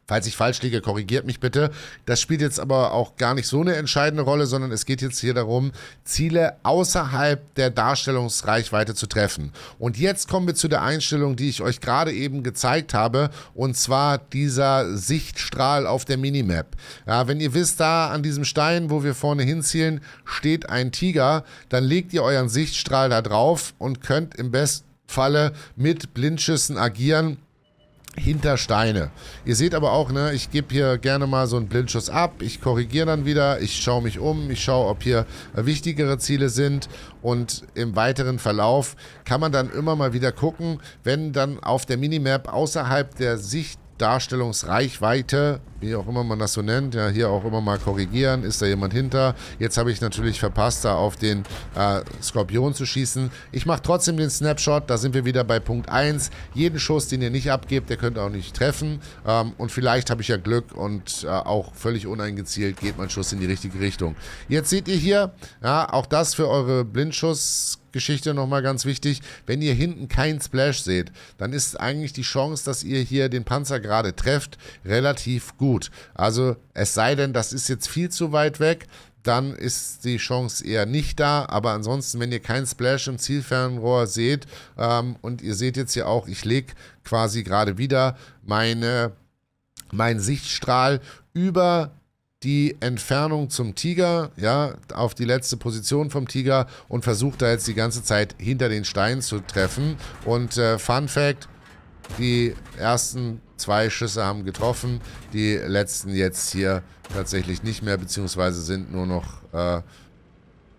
Falls ich falsch liege, korrigiert mich bitte. Das spielt jetzt aber auch gar nicht so eine entscheidende Rolle, sondern es geht jetzt hier darum, Ziele außerhalb der Darstellungsreichweite zu treffen. Und jetzt kommen wir zu der Einstellung, die ich euch gerade eben gezeigt habe, und zwar dieser Sichtstrahl auf der Minimap. Ja, wenn ihr wisst, da an diesem Stein, wo wir vorne hinzielen, steht ein Tiger, dann legt ihr euren Sichtstrahl da drauf und könnt im besten Falle mit Blindschüssen agieren hinter Steine. Ihr seht aber auch, ne, ich gebe hier gerne mal so einen Blindschuss ab, ich korrigiere dann wieder, ich schaue mich um, ich schaue, ob hier wichtigere Ziele sind und im weiteren Verlauf kann man dann immer mal wieder gucken, wenn dann auf der Minimap außerhalb der Sichtdarstellungsreichweite wie auch immer man das so nennt, ja, hier auch immer mal korrigieren, ist da jemand hinter. Jetzt habe ich natürlich verpasst, da auf den äh, Skorpion zu schießen. Ich mache trotzdem den Snapshot, da sind wir wieder bei Punkt 1. Jeden Schuss, den ihr nicht abgebt, der könnt ihr auch nicht treffen. Ähm, und vielleicht habe ich ja Glück und äh, auch völlig uneingezielt geht mein Schuss in die richtige Richtung. Jetzt seht ihr hier, ja, auch das für eure Blindschuss- Geschichte nochmal ganz wichtig. Wenn ihr hinten keinen Splash seht, dann ist eigentlich die Chance, dass ihr hier den Panzer gerade trefft, relativ gut. Gut, also es sei denn, das ist jetzt viel zu weit weg, dann ist die Chance eher nicht da. Aber ansonsten, wenn ihr keinen Splash im Zielfernrohr seht ähm, und ihr seht jetzt hier auch, ich lege quasi gerade wieder meine, meinen Sichtstrahl über die Entfernung zum Tiger, ja, auf die letzte Position vom Tiger und versucht da jetzt die ganze Zeit hinter den Steinen zu treffen. Und äh, Fun Fact, die ersten zwei Schüsse haben getroffen, die letzten jetzt hier tatsächlich nicht mehr, beziehungsweise sind nur noch äh,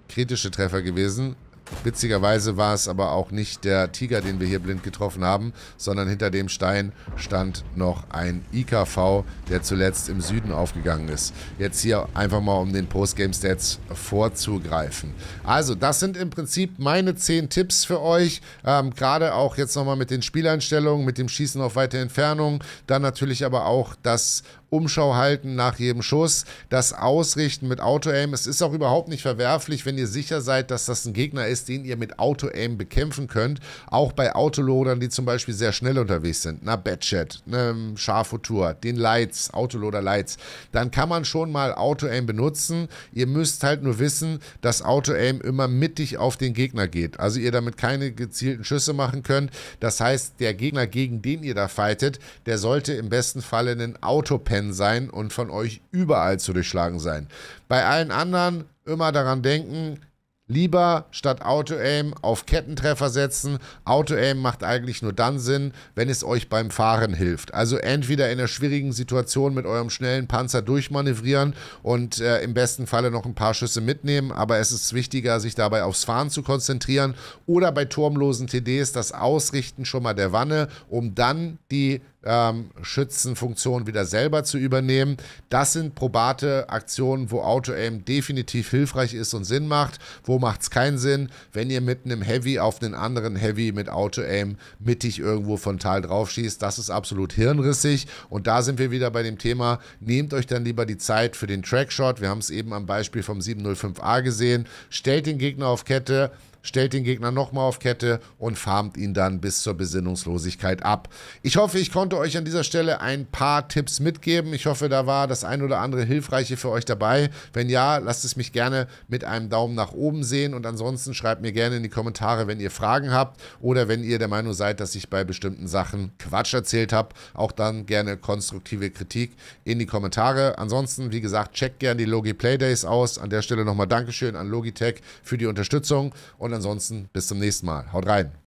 kritische Treffer gewesen. Witzigerweise war es aber auch nicht der Tiger, den wir hier blind getroffen haben, sondern hinter dem Stein stand noch ein IKV, der zuletzt im Süden aufgegangen ist. Jetzt hier einfach mal, um den Postgame-Stats vorzugreifen. Also, das sind im Prinzip meine 10 Tipps für euch. Ähm, Gerade auch jetzt nochmal mit den Spieleinstellungen, mit dem Schießen auf weite Entfernung. Dann natürlich aber auch das Umschau halten nach jedem Schuss, das Ausrichten mit Auto-Aim. Es ist auch überhaupt nicht verwerflich, wenn ihr sicher seid, dass das ein Gegner ist, den ihr mit Auto-Aim bekämpfen könnt. Auch bei Autolodern, die zum Beispiel sehr schnell unterwegs sind. Na, Badchat, ne, Scharfutur, den Lights, Autoloder Lights. Dann kann man schon mal Auto-Aim benutzen. Ihr müsst halt nur wissen, dass Auto-Aim immer mittig auf den Gegner geht. Also ihr damit keine gezielten Schüsse machen könnt. Das heißt, der Gegner, gegen den ihr da fightet, der sollte im besten Falle einen Autopad Pen sein und von euch überall zu durchschlagen sein. Bei allen anderen immer daran denken, Lieber statt Auto-Aim auf Kettentreffer setzen. Auto-Aim macht eigentlich nur dann Sinn, wenn es euch beim Fahren hilft. Also entweder in einer schwierigen Situation mit eurem schnellen Panzer durchmanövrieren und äh, im besten Falle noch ein paar Schüsse mitnehmen, aber es ist wichtiger, sich dabei aufs Fahren zu konzentrieren oder bei turmlosen TDs das Ausrichten schon mal der Wanne, um dann die ähm, Schützenfunktion wieder selber zu übernehmen. Das sind probate Aktionen, wo Auto-Aim definitiv hilfreich ist und Sinn macht. Wo macht es keinen Sinn? Wenn ihr mit einem Heavy auf einen anderen Heavy mit Auto-Aim mittig irgendwo von Tal drauf schießt, das ist absolut hirnrissig. Und da sind wir wieder bei dem Thema, nehmt euch dann lieber die Zeit für den Trackshot. Wir haben es eben am Beispiel vom 705a gesehen. Stellt den Gegner auf Kette, stellt den Gegner nochmal auf Kette und farmt ihn dann bis zur Besinnungslosigkeit ab. Ich hoffe, ich konnte euch an dieser Stelle ein paar Tipps mitgeben. Ich hoffe, da war das ein oder andere Hilfreiche für euch dabei. Wenn ja, lasst es mich gerne mit einem Daumen nach oben sehen und ansonsten schreibt mir gerne in die Kommentare, wenn ihr Fragen habt oder wenn ihr der Meinung seid, dass ich bei bestimmten Sachen Quatsch erzählt habe. Auch dann gerne konstruktive Kritik in die Kommentare. Ansonsten, wie gesagt, checkt gerne die Logi Playdays aus. An der Stelle nochmal Dankeschön an Logitech für die Unterstützung und ansonsten bis zum nächsten Mal. Haut rein.